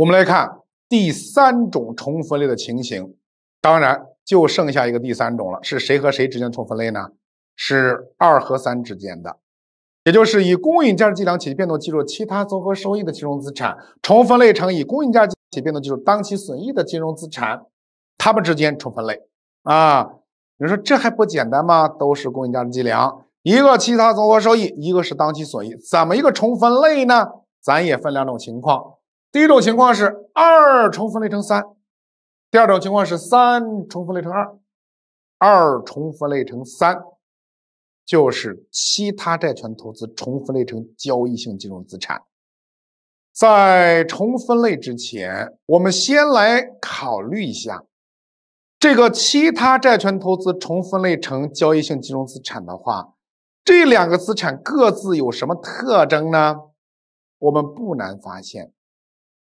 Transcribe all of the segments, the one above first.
我们来看第三种重分类的情形，当然就剩下一个第三种了。是谁和谁之间的重分类呢？是二和三之间的，也就是以公允价值计量且变动计入其他综合收益的金融资产，重分类成以公允价值且变动计入当期损益的金融资产，它们之间重分类啊。你说这还不简单吗？都是公允价值计量，一个其他综合收益，一个是当期损益，怎么一个重分类呢？咱也分两种情况。第一种情况是二重分类成三，第二种情况是三重分类成二。二重分类成三，就是其他债权投资重分类成交易性金融资产。在重分类之前，我们先来考虑一下，这个其他债权投资重分类成交易性金融资产的话，这两个资产各自有什么特征呢？我们不难发现。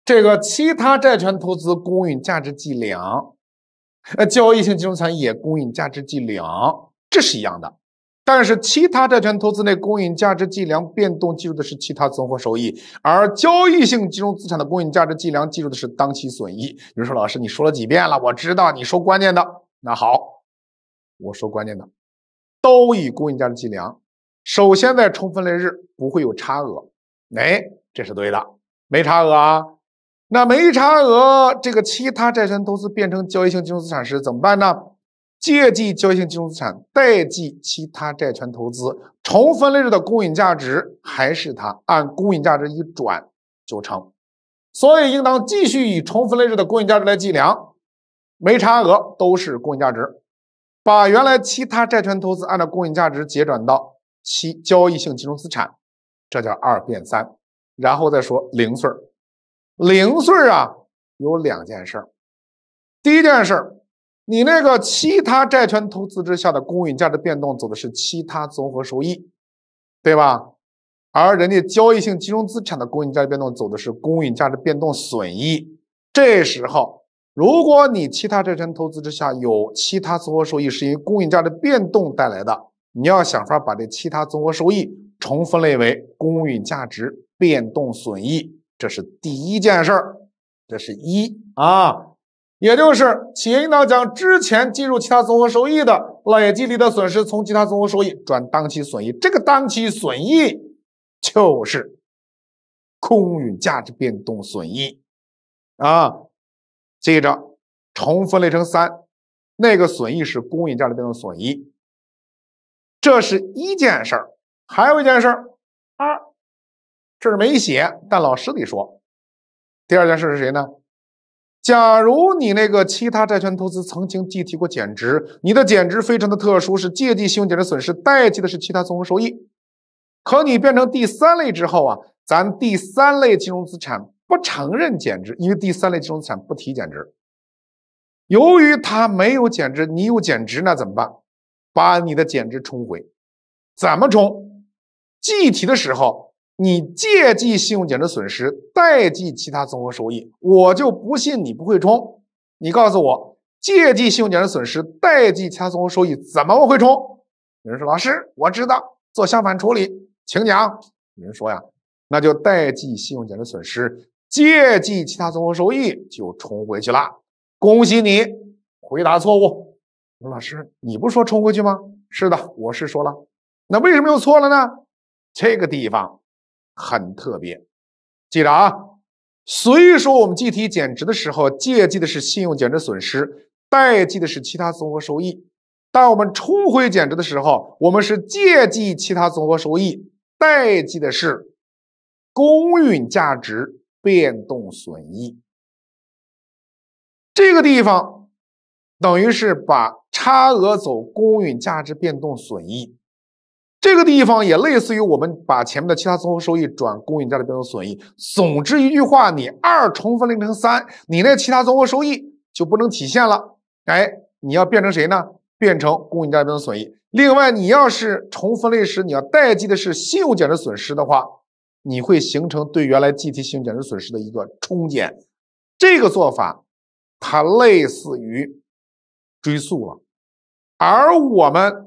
这个其他债权投资公允价值计量，呃，交易性金融资产也公允价值计量，这是一样的。但是其他债权投资内公允价值计量变动计入的是其他综合收益，而交易性金融资产的公允价值计量计入的是当期损益。有人说老师，你说了几遍了，我知道你说关键的。那好，我说关键的，都以公允价值计量。首先在冲分类日不会有差额，哎，这是对的，没差额啊。那没差额，这个其他债权投资变成交易性金融资产时怎么办呢？借记交易性金融资产，贷记其他债权投资，重分类日的公允价值还是它，按公允价值一转就成，所以应当继续以重分类日的公允价值来计量，没差额都是公允价值，把原来其他债权投资按照公允价值结转到其交易性金融资产，这叫二变三，然后再说零碎零碎啊，有两件事儿。第一件事儿，你那个其他债权投资之下的公允价值变动走的是其他综合收益，对吧？而人家交易性金融资产的公允价值变动走的是公允价值变动损益。这时候，如果你其他债权投资之下有其他综合收益，是因为公允价值变动带来的，你要想法把这其他综合收益重分类为公允价值变动损益。这是第一件事儿，这是一啊，也就是企业应当将之前计入其他综合收益的累计利得损失，从其他综合收益转当期损益。这个当期损益就是公允价值变动损益啊。接着重分类成三，那个损益是公允价值变动损益。这是一件事儿，还有一件事儿二。这是没写，但老师得说，第二件事是谁呢？假如你那个其他债权投资曾经计提过减值，你的减值非常的特殊，是借记信用减值损失，代记的是其他综合收益。可你变成第三类之后啊，咱第三类金融资产不承认减值，因为第三类金融资产不提减值。由于它没有减值，你有减值，那怎么办？把你的减值冲回，怎么冲？计提的时候。你借记信用减值损失，贷记其他综合收益，我就不信你不会冲。你告诉我，借记信用减值损失，贷记其他综合收益，怎么会冲？有人说，老师，我知道，做相反处理，请讲。有人说呀，那就贷记信用减值损失，借记其他综合收益，就冲回去了。恭喜你，回答错误。说老师，你不说冲回去吗？是的，我是说了，那为什么又错了呢？这个地方。很特别，记着啊。所以说，我们计提减值的时候，借记的是信用减值损失，贷记的是其他综合收益。当我们冲回减值的时候，我们是借记其他综合收益，贷记的是公允价值变动损益。这个地方等于是把差额走公允价值变动损益。这个地方也类似于我们把前面的其他综合收益转公允价值变动损益。总之一句话，你二重分类成三，你那其他综合收益就不能体现了。哎，你要变成谁呢？变成公允价值变动损益。另外，你要是重分类时你要代记的是信用减值损失的话，你会形成对原来计提信用减值损失的一个冲减。这个做法，它类似于追溯了。而我们。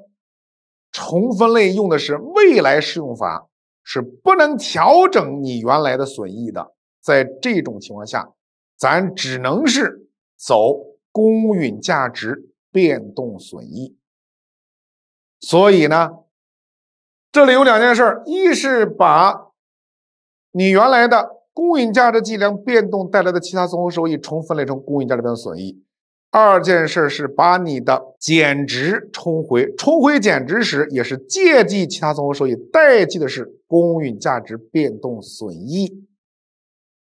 重分类用的是未来适用法，是不能调整你原来的损益的。在这种情况下，咱只能是走公允价值变动损益。所以呢，这里有两件事一是把你原来的公允价值计量变动带来的其他综合收益重分类成公允价值变动损益。二件事是把你的减值冲回，冲回减值时也是借记其他综合收益，代记的是公允价值变动损益。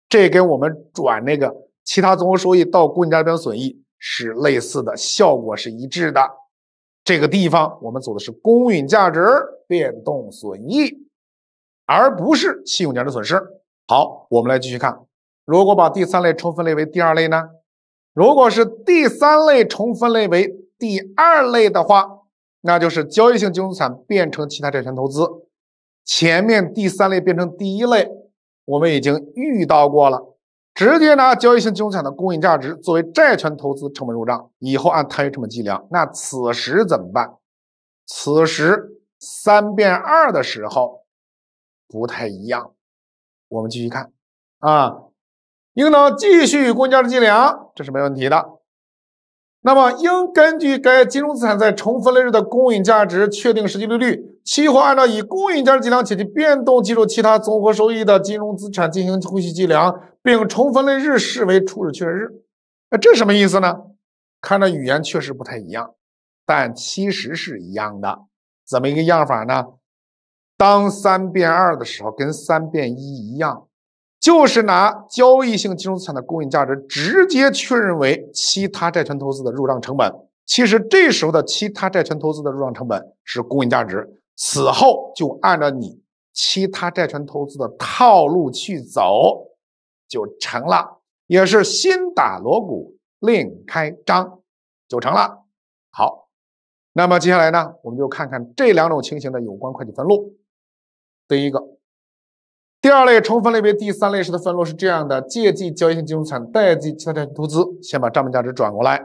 这跟我们转那个其他综合收益到公允价值变动损益是类似的效果是一致的。这个地方我们走的是公允价值变动损益，而不是信用价值损失。好，我们来继续看，如果把第三类重分类为第二类呢？如果是第三类重分类为第二类的话，那就是交易性金融资产变成其他债权投资。前面第三类变成第一类，我们已经遇到过了，直接拿交易性金融资产的公允价值作为债权投资成本入账，以后按摊余成本计量。那此时怎么办？此时三变二的时候不太一样，我们继续看啊。应当继续以公允价值计量，这是没问题的。那么，应根据该金融资产在重分类日的公允价值确定实际利率。期货按照以公允价值计量且其变动计入其他综合收益的金融资产进行后续计量，并重分类日视为初始确认日。那这什么意思呢？看着语言确实不太一样，但其实是一样的。怎么一个样法呢？当三变二的时候，跟三变一一样。就是拿交易性金融资产的公允价值直接确认为其他债权投资的入账成本。其实这时候的其他债权投资的入账成本是公允价值。此后就按照你其他债权投资的套路去走，就成了，也是先打锣鼓另开张，就成了。好，那么接下来呢，我们就看看这两种情形的有关会计分录。第一个。第二类重分类为第三类时的分录是这样的：借记交易性金融资产，贷记其他债券投资。先把账面价值转过来。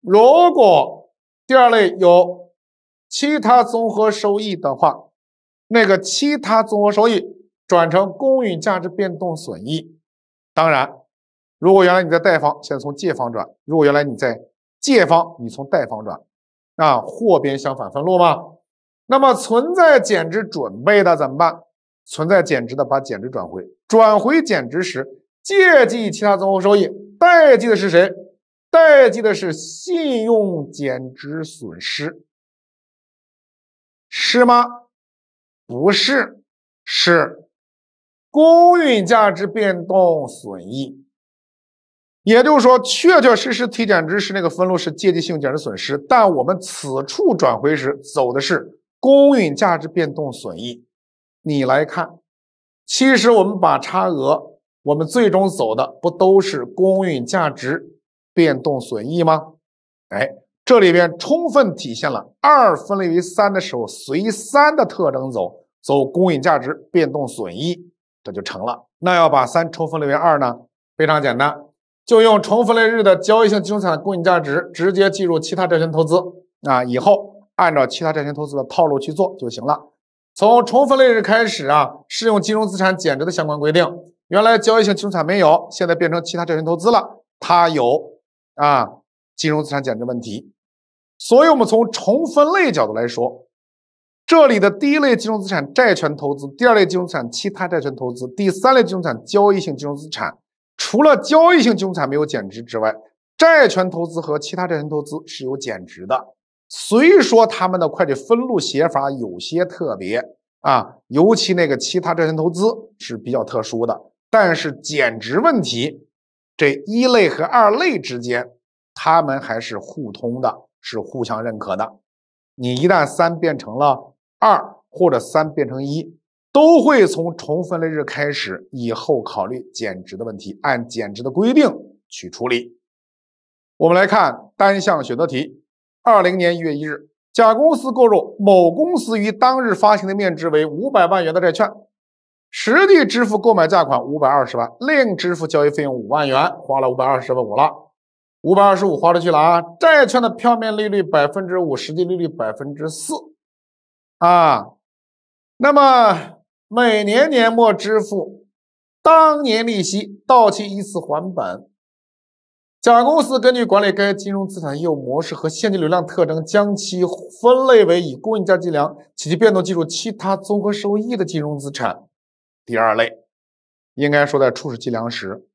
如果第二类有其他综合收益的话，那个其他综合收益转成公允价值变动损益。当然，如果原来你在贷方，现在从借方转；如果原来你在借方，你从贷方转。啊，货边相反分录吗？那么存在减值准备的怎么办？存在减值的，把减值转回，转回减值时借记其他综合收益，贷记的是谁？贷记的是信用减值损失，是吗？不是，是公允价值变动损益。也就是说，确确实实提减值时那个分录是借记信用减值损失，但我们此处转回时走的是公允价值变动损益。你来看，其实我们把差额，我们最终走的不都是公允价值变动损益吗？哎，这里边充分体现了二分类为三的时候，随三的特征走，走公允价值变动损益，这就成了。那要把三重分类为二呢？非常简单，就用重分类日的交易性金融资产公允价值直接计入其他债权投资，啊，以后按照其他债权投资的套路去做就行了。从重分类日开始啊，适用金融资产减值的相关规定。原来交易性金融资产没有，现在变成其他债权投资了，它有啊，金融资产减值问题。所以，我们从重分类角度来说，这里的第一类金融资产债权投资，第二类金融资产其他债权投资，第三类金融资产交易性金融资产，除了交易性金融资产没有减值之外，债权投资和其他债权投资是有减值的。虽说他们的会计分录写法有些特别啊，尤其那个其他债权投资是比较特殊的，但是减值问题，这一类和二类之间，他们还是互通的，是互相认可的。你一旦三变成了二，或者三变成一，都会从重分类日开始以后考虑减值的问题，按减值的规定去处理。我们来看单项选择题。二零年一月一日，甲公司购入某公司于当日发行的面值为五百万元的债券，实际支付购买价款五百二十万，另支付交易费用五万元，花了五百二十五了。五百二十五花出去了啊！债券的票面利率百分之五，实际利率百分之四，啊，那么每年年末支付当年利息，到期一次还本。甲公司根据管理该金融资产业务模式和现金流量特征，将其分类为以公允价值计量及其变动计入其他综合收益的金融资产，第二类。应该说，在初始计量时，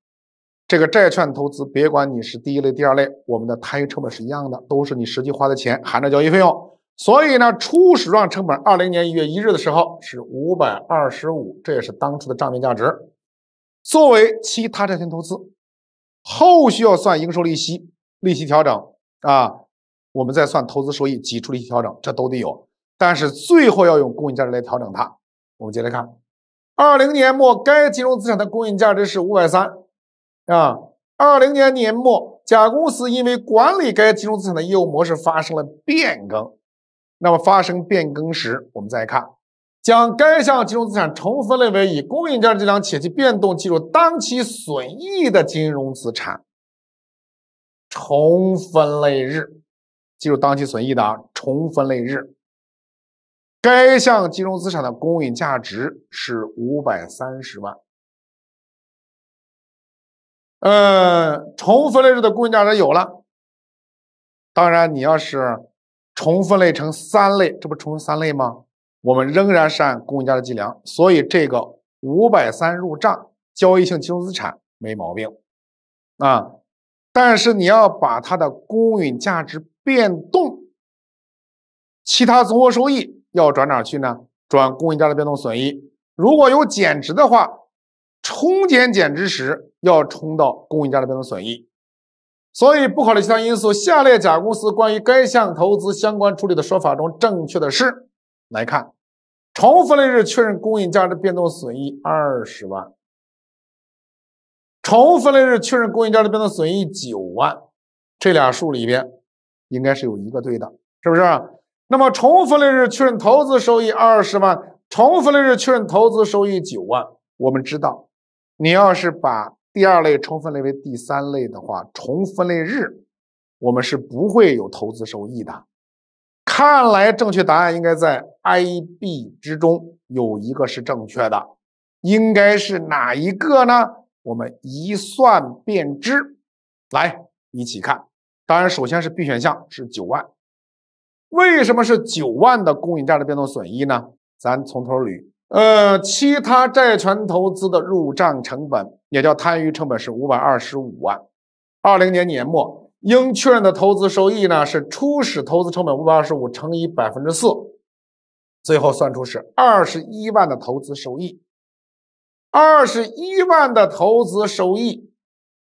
这个债券投资，别管你是第一类、第二类，我们的摊余成本是一样的，都是你实际花的钱，含着交易费用。所以呢，初始账成本，二零年一月一日的时候是五百二十五，这也是当初的账面价值，作为其他债权投资。后续要算应收利息、利息调整啊，我们再算投资收益、挤出利息调整，这都得有。但是最后要用公允价值来调整它。我们接着看，二零年末该金融资产的公允价值是五百三啊。二零年年末，甲公司因为管理该金融资产的业务模式发生了变更，那么发生变更时，我们再看。将该项金融资产重分类为以公允价值计量且其变动计入当期损益的金融资产。重分类日，计入当期损益的啊。重分类日，该项金融资产的公允价值是五百三十万。嗯，重分类日的公允价值有了。当然，你要是重分类成三类，这不重分三类吗？我们仍然是按公允价值计量，所以这个五百三入账，交易性金融资产没毛病啊。但是你要把它的公允价值变动，其他综合收益要转哪去呢？转公允价值变动损益。如果有减值的话，冲减减值时要冲到公允价值变动损益。所以不考虑其他因素，下列甲公司关于该项投资相关处理的说法中，正确的是？来看，重分类日确认公允价值变动损益二十万，重分类日确认公允价值变动损益九万，这俩数里边应该是有一个对的，是不是？那么重分类日确认投资收益二十万，重分类日确认投资收益九万，我们知道，你要是把第二类重分类为第三类的话，重分类日我们是不会有投资收益的。看来正确答案应该在 A、B 之中有一个是正确的，应该是哪一个呢？我们一算便知，来一起看。当然，首先是 B 选项是九万，为什么是九万的公允价值变动损益呢？咱从头捋。呃，其他债权投资的入账成本也叫摊余成本是五百二十五万，二零年年末。应确认的投资收益呢是初始投资成本五百二十五乘以百分之四，最后算出是二十一万的投资收益。二十一万的投资收益，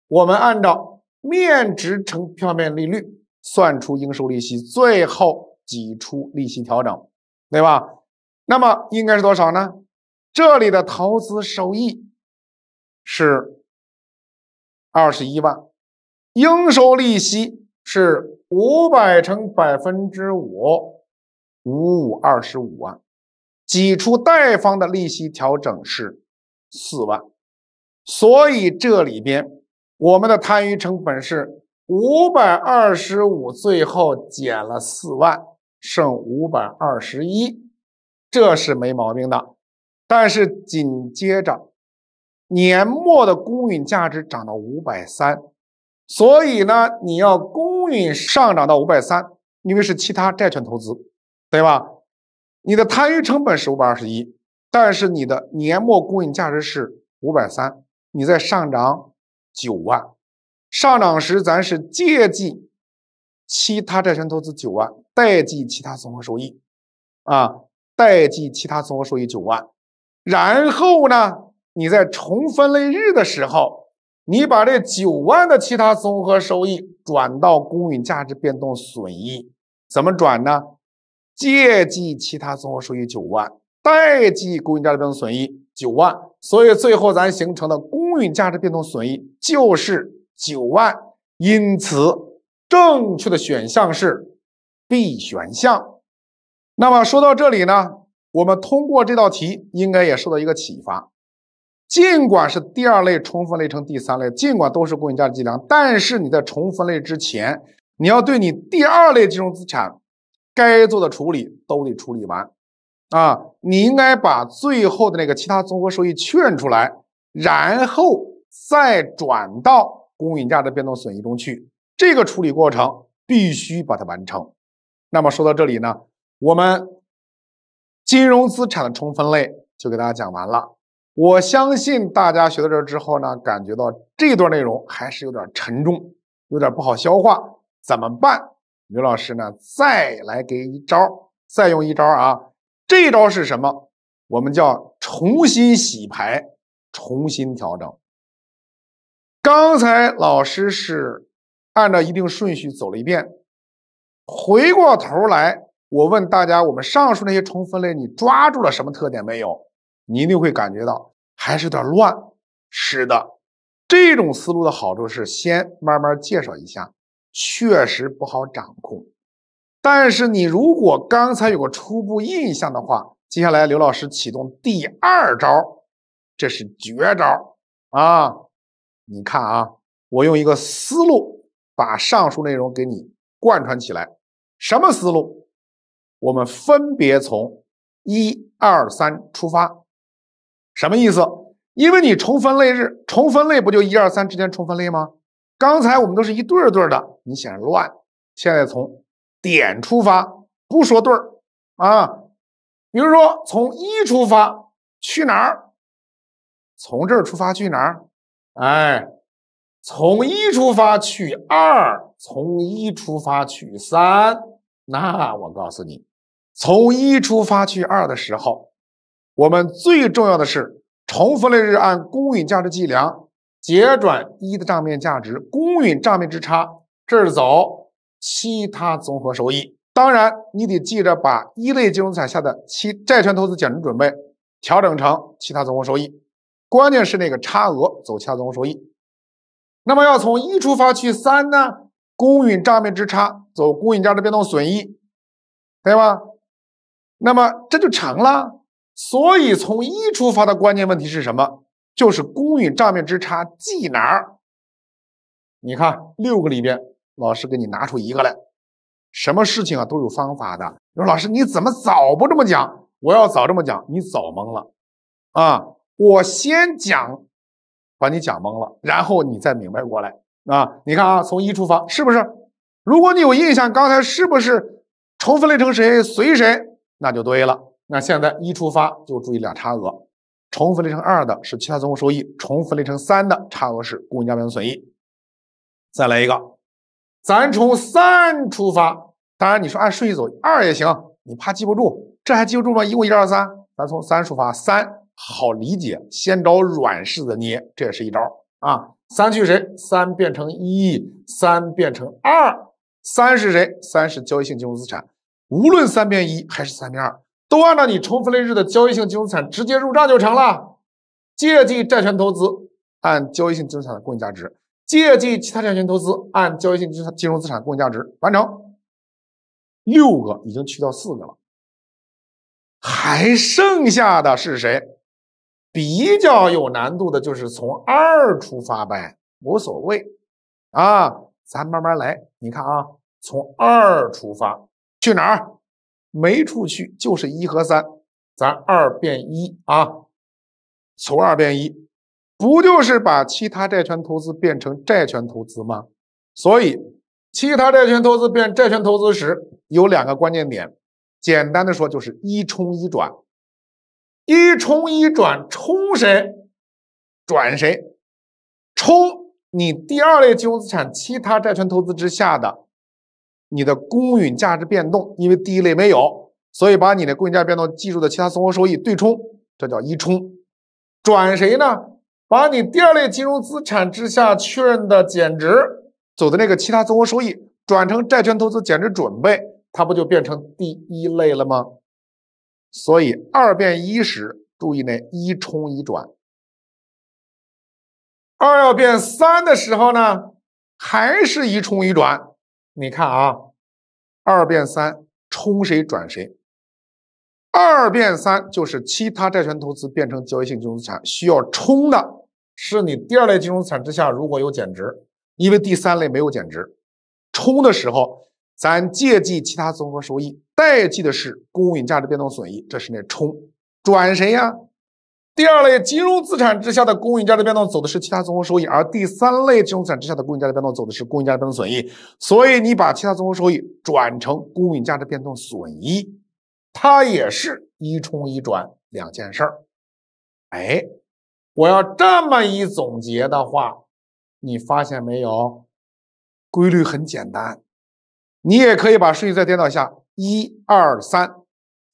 我们按照面值乘票面利率算出应收利息，最后挤出利息调整，对吧？那么应该是多少呢？这里的投资收益是二十一万。应收利息是五百乘百分之五，五五二十五万。挤出贷方的利息调整是四万，所以这里边我们的摊余成本是五百二十五，最后减了四万，剩五百二十一，这是没毛病的。但是紧接着年末的公允价值涨到五百三。所以呢，你要公允上涨到五百三，因为是其他债权投资，对吧？你的摊余成本是五百二十一，但是你的年末公允价值是五百三，你在上涨九万，上涨时咱是借记其他债权投资九万，贷记其他综合收益啊，贷记其他综合收益九万，然后呢，你在重分类日的时候。你把这九万的其他综合收益转到公允价值变动损益，怎么转呢？借记其他综合收益九万，贷记公允价值变动损益九万，所以最后咱形成的公允价值变动损益就是九万。因此，正确的选项是 B 选项。那么说到这里呢，我们通过这道题应该也受到一个启发。尽管是第二类重分类成第三类，尽管都是公允价值计量，但是你在重分类之前，你要对你第二类金融资产该做的处理都得处理完，啊，你应该把最后的那个其他综合收益确认出来，然后再转到公允价值变动损益中去，这个处理过程必须把它完成。那么说到这里呢，我们金融资产的重分类就给大家讲完了。我相信大家学到这之后呢，感觉到这段内容还是有点沉重，有点不好消化，怎么办？刘老师呢，再来给一招，再用一招啊！这招是什么？我们叫重新洗牌，重新调整。刚才老师是按照一定顺序走了一遍，回过头来，我问大家：我们上述那些重分类，你抓住了什么特点没有？你一定会感觉到还是有点乱，是的。这种思路的好处是先慢慢介绍一下，确实不好掌控。但是你如果刚才有个初步印象的话，接下来刘老师启动第二招，这是绝招啊！你看啊，我用一个思路把上述内容给你贯穿起来。什么思路？我们分别从一二三出发。什么意思？因为你重分类日重分类不就一二三之间重分类吗？刚才我们都是一对儿对儿的，你显得乱。现在从点出发，不说对儿啊。比如说从一出发去哪儿？从这儿出发去哪儿？哎，从一出发去二，从一出发去三。那我告诉你，从一出发去二的时候。我们最重要的是，重复类日按公允价值计量，结转一的账面价值，公允账面之差，这是走其他综合收益。当然，你得记着把一类金融资产下的期债权投资减值准备调整成其他综合收益。关键是那个差额走其他综合收益。那么要从一出发去三呢？公允账面之差走公允价值变动损益，对吧？那么这就成了。所以从一出发的关键问题是什么？就是公允账面之差记哪儿？你看六个里边，老师给你拿出一个来。什么事情啊都有方法的。你说老师你怎么早不这么讲？我要早这么讲，你早懵了啊！我先讲，把你讲懵了，然后你再明白过来啊！你看啊，从一出发是不是？如果你有印象，刚才是不是重分类成谁随谁，那就对了。那现在一出发就注意俩差额，重复累乘二的是其他综合收益，重复累乘三的差额是公允价值损益。再来一个，咱从三出发，当然你说按顺序走二也行，你怕记不住，这还记不住吗？一共一二三，咱从三出发，三好理解，先找软柿子捏，这也是一招啊。三去谁？三变成一，三变成二，三是谁？三是交易性金融资产，无论三变一还是三变二。都按照你重复类日的交易性金融资产直接入账就成了，借记债权投资按交易性金融资产的公允价值，借记其他债权投资按交易性金金融资产公允价值完成。六个已经去掉四个了，还剩下的是谁？比较有难度的就是从二出发呗，无所谓啊，咱慢慢来。你看啊，从二出发去哪儿？没出去就是一和三，咱二变一啊，从二变一，不就是把其他债权投资变成债权投资吗？所以其他债权投资变债权投资时有两个关键点，简单的说就是一冲一转，一冲一转，冲谁转谁，冲你第二类金融资产其他债权投资之下的。你的公允价值变动，因为第一类没有，所以把你的公允价值变动计入的其他综合收益对冲，这叫一冲。转谁呢？把你第二类金融资产之下确认的减值走的那个其他综合收益转成债券投资减值准备，它不就变成第一类了吗？所以二变一时，注意那一冲一转。二要变三的时候呢，还是一冲一转。你看啊，二变三冲谁转谁？二变三就是其他债权投资变成交易性金融资产，需要冲的是你第二类金融资产之下如果有减值，因为第三类没有减值，冲的时候咱借记其他综合收益，代记的是公允价值变动损益，这是那冲转谁呀？第二类金融资产之下的公允价值变动走的是其他综合收益，而第三类金融资产之下的公允价值变动走的是公允价值变动损益。所以你把其他综合收益转成公允价值变动损益，它也是一冲一转两件事儿。哎，我要这么一总结的话，你发现没有？规律很简单，你也可以把顺序再颠倒一下，一二三。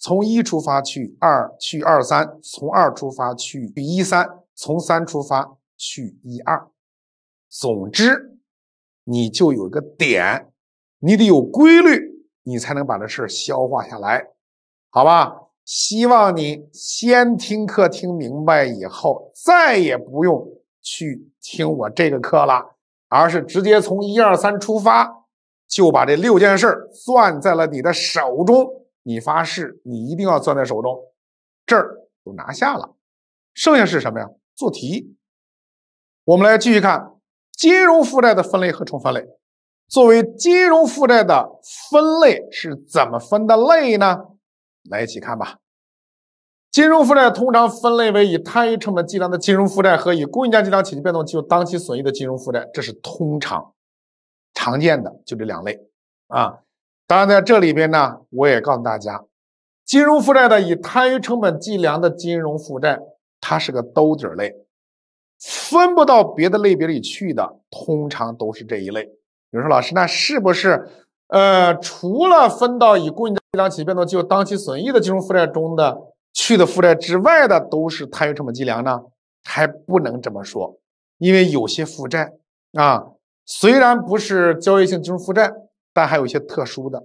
从一出发去二，去二三；从二出发去一三；从三出发去一二。总之，你就有一个点，你得有规律，你才能把这事消化下来，好吧？希望你先听课听明白以后，再也不用去听我这个课了，而是直接从一二三出发，就把这六件事攥在了你的手中。你发誓，你一定要攥在手中，这儿就拿下了。剩下是什么呀？做题。我们来继续看金融负债的分类和重分类。作为金融负债的分类是怎么分的类呢？来一起看吧。金融负债通常分类为以摊余成本计量的金融负债和以公允价值计量且其变动计入当期损益的金融负债，这是通常常见的就这两类啊。当然，在这里边呢，我也告诉大家，金融负债的以摊余成本计量的金融负债，它是个兜底类，分不到别的类别里去的，通常都是这一类。有人说：“老师，那是不是，呃，除了分到以公允计量起变动计入当期损益的金融负债中的去的负债之外的，都是摊余成本计量呢？”还不能这么说，因为有些负债啊，虽然不是交易性金融负债。但还有一些特殊的，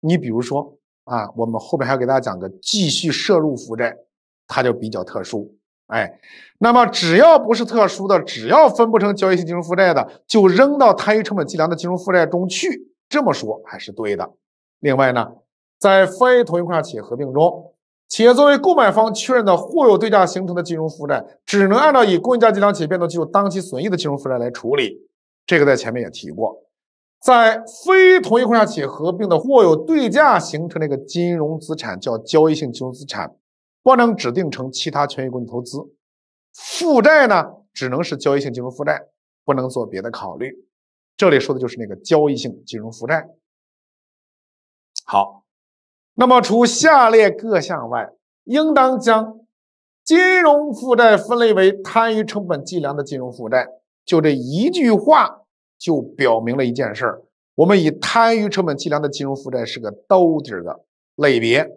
你比如说啊，我们后面还要给大家讲个继续涉入负债，它就比较特殊。哎，那么只要不是特殊的，只要分不成交易性金融负债的，就扔到摊余成本计量的金融负债中去。这么说还是对的。另外呢，在非同一块企业合并中，企业作为购买方确认的互有对价形成的金融负债，只能按照以公允价值计量企业变动计入当期损益的金融负债来处理。这个在前面也提过。在非同一控制企业合并的或有对价形成的一个金融资产，叫交易性金融资产，不能指定成其他权益工具投资；负债呢，只能是交易性金融负债，不能做别的考虑。这里说的就是那个交易性金融负债。好，那么除下列各项外，应当将金融负债分类为摊余成本计量的金融负债，就这一句话。就表明了一件事儿：我们以摊余成本计量的金融负债是个兜底的类别，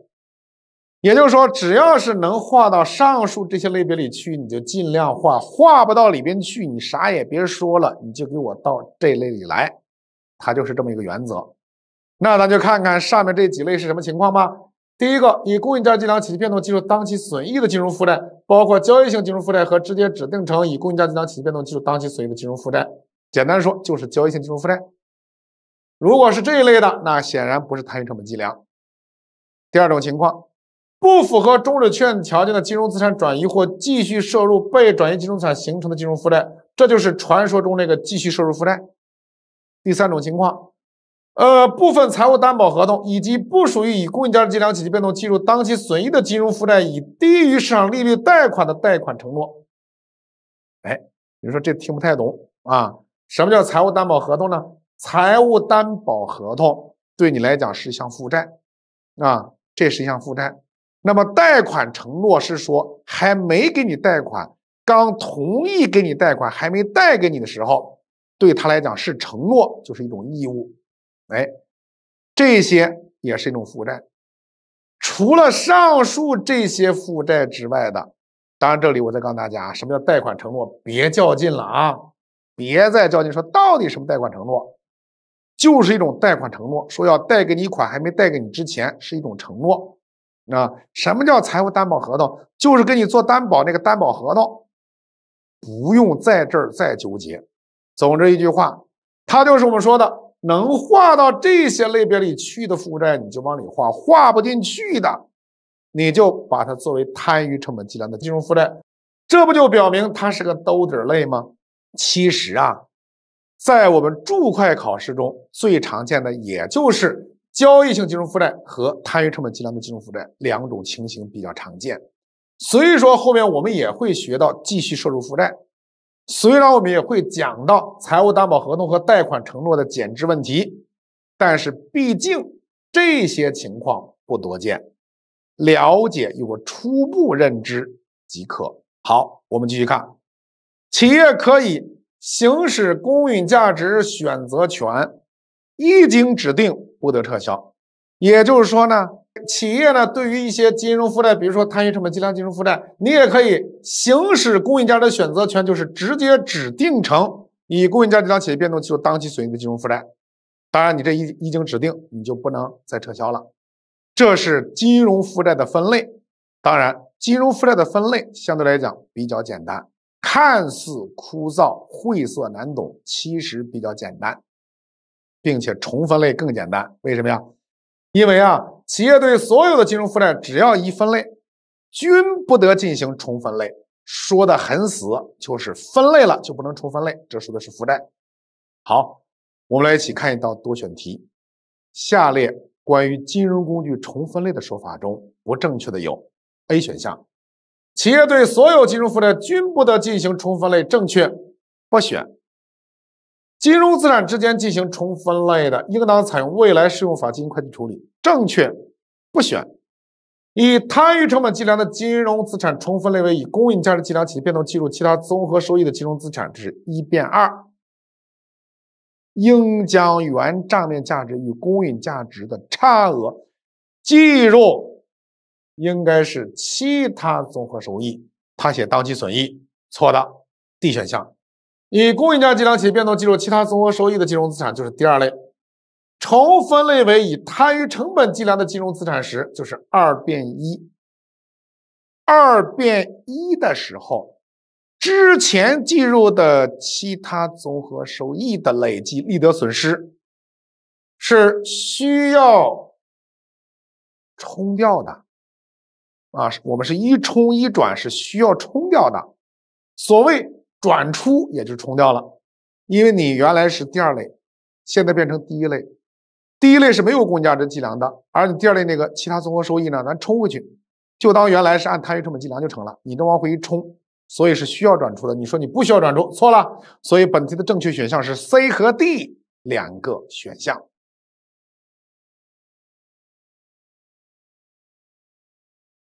也就是说，只要是能划到上述这些类别里去，你就尽量划；划不到里边去，你啥也别说了，你就给我到这类里来。它就是这么一个原则。那咱就看看上面这几类是什么情况吧。第一个，以公允价值计量业变动计入当期损益的金融负债，包括交易性金融负债和直接指定成以公允价值计量业变动计入当期损益的金融负债。简单说就是交易性金融负债，如果是这一类的，那显然不是摊余成本计量。第二种情况，不符合终止确认条件的金融资产转移或继续摄入被转移金融资产形成的金融负债，这就是传说中那个继续收入负债。第三种情况，呃，部分财务担保合同以及不属于以公允价值计量体系变动计入当期损益的金融负债，以低于市场利率贷款的贷款承诺。哎，你说这听不太懂啊？什么叫财务担保合同呢？财务担保合同对你来讲是一项负债，啊，这是一项负债。那么贷款承诺是说还没给你贷款，刚同意给你贷款，还没贷给你的时候，对他来讲是承诺，就是一种义务，哎，这些也是一种负债。除了上述这些负债之外的，当然这里我再告诉大家，什么叫贷款承诺，别较劲了啊。别再叫你说到底什么贷款承诺，就是一种贷款承诺，说要贷给你款还没贷给你之前是一种承诺，啊，什么叫财务担保合同？就是跟你做担保那个担保合同，不用在这儿再纠结。总之一句话，它就是我们说的能划到这些类别里去的负债，你就往里划；划不进去的，你就把它作为摊余成本计量的金融负债。这不就表明它是个兜底类吗？其实啊，在我们注会考试中最常见的，也就是交易性金融负债和摊余成本计量的金融负债两种情形比较常见。所以说后面我们也会学到继续收入负债。虽然我们也会讲到财务担保合同和贷款承诺的减值问题，但是毕竟这些情况不多见，了解有个初步认知即可。好，我们继续看。企业可以行使公允价值选择权，一经指定不得撤销。也就是说呢，企业呢对于一些金融负债，比如说摊余成本计量金融负债，你也可以行使公允价的选择权，就是直接指定成以公允价值当企业变动计入当期损益的金融负债。当然，你这一一经指定，你就不能再撤销了。这是金融负债的分类。当然，金融负债的分类相对来讲比较简单。看似枯燥晦涩难懂，其实比较简单，并且重分类更简单。为什么呀？因为啊，企业对所有的金融负债，只要一分类，均不得进行重分类。说的很死，就是分类了就不能重分类。这说的是负债。好，我们来一起看一道多选题：下列关于金融工具重分类的说法中，不正确的有 A 选项。企业对所有金融负债均不得进行重分类，正确，不选。金融资产之间进行重分类的，应当采用未来适用法进行会计处理，正确，不选。以摊余成本计量的金融资产重分类为以公允价值计量其变动计入其他综合收益的金融资产，这是一变二，应将原账面价值与公允价值的差额计入。应该是其他综合收益，他写当期损益，错的。D 选项，以公允价计量业变动计入其他综合收益的金融资产就是第二类，重分类为以摊余成本计量的金融资产时，就是二变一。二变一的时候，之前计入的其他综合收益的累计利得损失，是需要冲掉的。啊，我们是一冲一转，是需要冲掉的。所谓转出，也就冲掉了。因为你原来是第二类，现在变成第一类，第一类是没有公允价值计量的，而你第二类那个其他综合收益呢，咱冲回去，就当原来是按摊余成本计量就成了。你这往回一冲，所以是需要转出的。你说你不需要转出，错了。所以本题的正确选项是 C 和 D 两个选项。